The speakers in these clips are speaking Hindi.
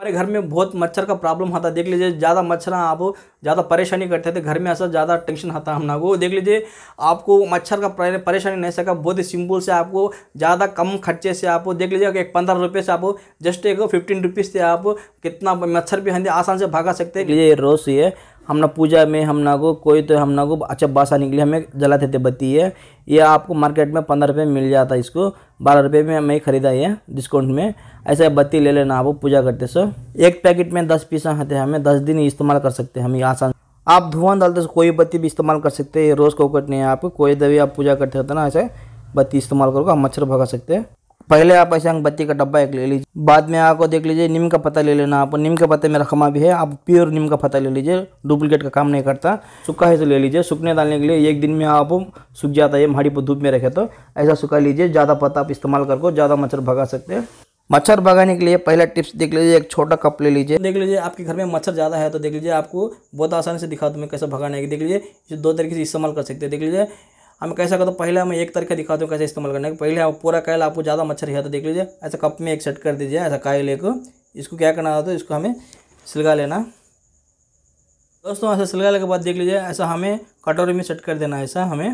हमारे घर में बहुत मच्छर का प्रॉब्लम होता देख लीजिए ज़्यादा मच्छर आप ज़्यादा परेशानी करते थे घर में ऐसा ज़्यादा टेंशन होता हम ना को देख लीजिए आपको मच्छर का परेशानी नहीं सका बहुत ही सिंपल से आपको ज़्यादा कम खर्चे से आप देख लीजिए एक पंद्रह रुपये से आप जस्ट एक फिफ्टीन रुपीज़ से आप कितना मच्छर भी हंदे आसान से भागा सकते हैं ये रोज़ ये हम ना पूजा में ना को कोई तो हम ना को अच्छा बासा के लिए हमें जलाते थे बत्ती है ये आपको मार्केट में पंद्रह रुपये में मिल जाता है इसको बारह रुपये में हमें ख़रीदा है डिस्काउंट में ऐसा बत्ती ले लेना आप पूजा करते सो एक पैकेट में दस पीस आते हैं तो हमें दस दिन इस्तेमाल कर सकते हैं हम आसान आप धुआं डालते कोई बत्ती भी इस्तेमाल कर सकते हैं रोज़ कोकट नहीं है आप कोई दवी आप पूजा करते होते तो ना ऐसे बत्ती इस्तेमाल करोगे आप मच्छर भगा सकते हैं पहले आप ऐसे अगरबत्ती का डब्बा एक ले लीजिए बाद में आपको देख लीजिए नीम का पत्ता ले लेना आप नीम के पत्ते में रकमा भी है आप प्योर नीम का पत्ता ले लीजिए डुप्लीकेट का काम नहीं करता सूखा है तो ले लीजिए सूखने डालने के लिए एक दिन में आप सूख जाता है माड़ी पर धूप में रखे तो ऐसा सूखा लीजिए ज़्यादा पत्ता आप इस्तेमाल करके ज़्यादा मच्छर भगा सकते हैं मच्छर भगाने के लिए पहला टिप्स देख लीजिए एक छोटा कप ले लीजिए देख लीजिए आपके घर में मच्छर ज़्यादा है तो देख लीजिए आपको बहुत आसानी से दिखा दूँ मैं कैसे भगाने की देख लीजिए दो तरीके से इस्तेमाल कर सकते हैं देख लीजिए हम कैसा करते तो पहले हम एक तरीका दिखाते हैं कैसे इस्तेमाल करने का पहले आप पूरा कायल आपको ज़्यादा मच्छर है तो देख लीजिए ऐसा कप में एक सेट कर दीजिए ऐसा कायल एक इसको क्या करना होता है इसको हमें सिलगा लेना दोस्तों ऐसा सिलगाने के बाद देख लीजिए ऐसा हमें कटोरी में सेट कर देना ऐसा हमें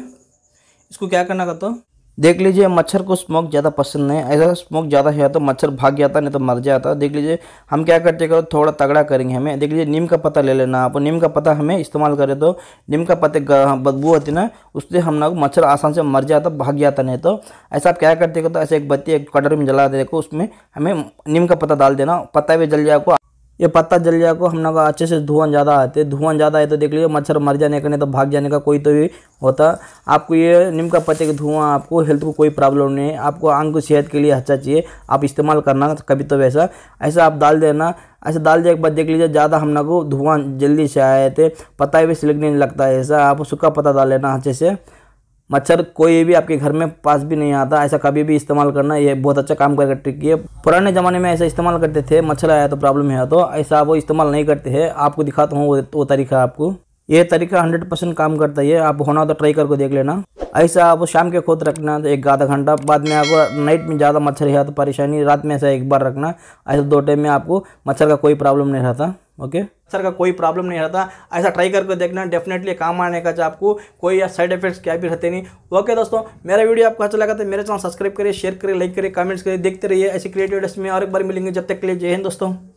इसको क्या करना का तो देख लीजिए मच्छर को स्मोक ज़्यादा पसंद नहीं है ऐसा स्मोक ज़्यादा है तो मच्छर भाग जाता नहीं तो मर जाता देख लीजिए हम क्या करते करो थोड़ा तगड़ा करेंगे हमें देख लीजिए नीम का पत्ता ले लेना आप नीम का पत्ता हमें इस्तेमाल करें तो नीम का पत्ते हाँ, बदबू होती ना उससे हम ना मच्छर आसान से मर जाता भाग जाता नहीं तो ऐसा आप क्या करते करो तो ऐसे एक बत्ती एक कटर में जला दे उसमें हमें नीम का पत्ता डाल देना पत्ता भी जल जाएगा ये पत्ता जल जाए को हम लोग अच्छे से धुआं ज़्यादा आते धुआं ज़्यादा आए तो देख लीजिए मच्छर मर जाने का नहीं तो भाग जाने का कोई तो भी होता आपको ये नीम का पत्ते का धुआं आपको हेल्थ को कोई प्रॉब्लम नहीं है आपको आंग की सेहत के लिए अच्छा चाहिए आप इस्तेमाल करना कभी तो वैसा ऐसा आप डाल देना ऐसा डाल दिया एक बार देख लीजिए ज़्यादा हम लोग को धुआं जल्दी से आए थे पत्ता भी सिलकने लगता है ऐसा आप सूखा पत्ता डाल लेना अच्छे से मच्छर कोई भी आपके घर में पास भी नहीं आता ऐसा कभी भी इस्तेमाल करना ये बहुत अच्छा काम करके ट्रिक है पुराने ज़माने में ऐसा इस्तेमाल करते थे मच्छर आया तो प्रॉब्लम है तो ऐसा वो इस्तेमाल नहीं करते हैं आपको दिखाता हूँ वो, तरीका आपको ये तरीका हंड्रेड परसेंट काम करता है आप होना तो ट्राई करके देख लेना ऐसा आप शाम के खुद रखना तो एक आधा घंटा बाद में आपको नाइट में ज़्यादा मच्छर है तो परेशानी रात में ऐसा एक बार रखना ऐसा दो टाइम में आपको मच्छर का कोई प्रॉब्लम नहीं रहता ओके सर का कोई प्रॉब्लम नहीं रहता ऐसा ट्राई करके देखना डेफिनेटली काम आने का चाहे आपको कोई या साइड इफेक्ट्स क्या भी रहते नहीं ओके दोस्तों मेरा वीडियो आपको अच्छा लगा तो मेरे चैनल सब्सक्राइब करिए शेयर करिए लाइक करिए कमेंट्स करिए देखते रहिए ऐसी क्रिएटिव में और एक बार मिलेंगे जब तक के लिए जय हिंद दोस्तों